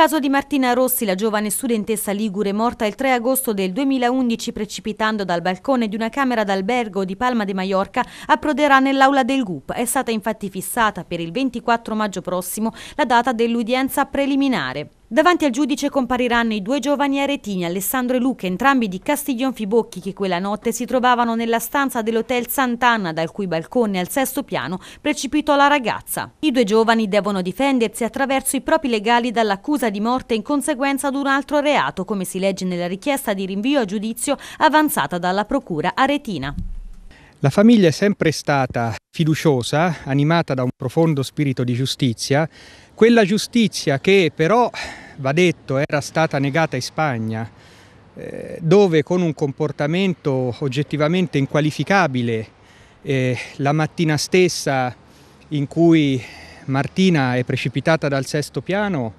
caso di Martina Rossi, la giovane studentessa ligure morta il 3 agosto del 2011 precipitando dal balcone di una camera d'albergo di Palma de Mallorca, approderà nell'aula del GUP. È stata infatti fissata per il 24 maggio prossimo la data dell'udienza preliminare. Davanti al giudice compariranno i due giovani aretini Alessandro e Luca, entrambi di Castiglion Fibocchi, che quella notte si trovavano nella stanza dell'hotel Sant'Anna, dal cui balcone al sesto piano precipitò la ragazza. I due giovani devono difendersi attraverso i propri legali dall'accusa di morte in conseguenza ad un altro reato, come si legge nella richiesta di rinvio a giudizio avanzata dalla procura aretina. La famiglia è sempre stata fiduciosa, animata da un profondo spirito di giustizia, quella giustizia che però va detto, era stata negata in Spagna, eh, dove con un comportamento oggettivamente inqualificabile, eh, la mattina stessa in cui Martina è precipitata dal sesto piano,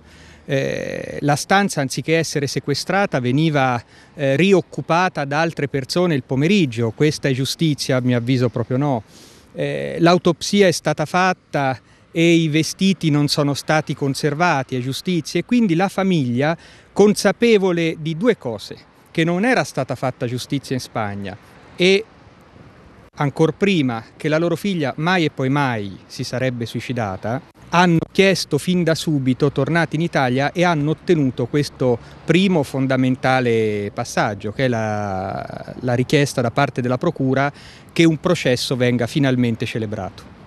eh, la stanza anziché essere sequestrata veniva eh, rioccupata da altre persone il pomeriggio. Questa è giustizia, a mio avviso proprio no. Eh, l'autopsia è stata fatta e i vestiti non sono stati conservati a giustizia e quindi la famiglia, consapevole di due cose, che non era stata fatta giustizia in Spagna e ancor prima che la loro figlia mai e poi mai si sarebbe suicidata, hanno chiesto fin da subito, tornati in Italia, e hanno ottenuto questo primo fondamentale passaggio, che è la, la richiesta da parte della Procura che un processo venga finalmente celebrato.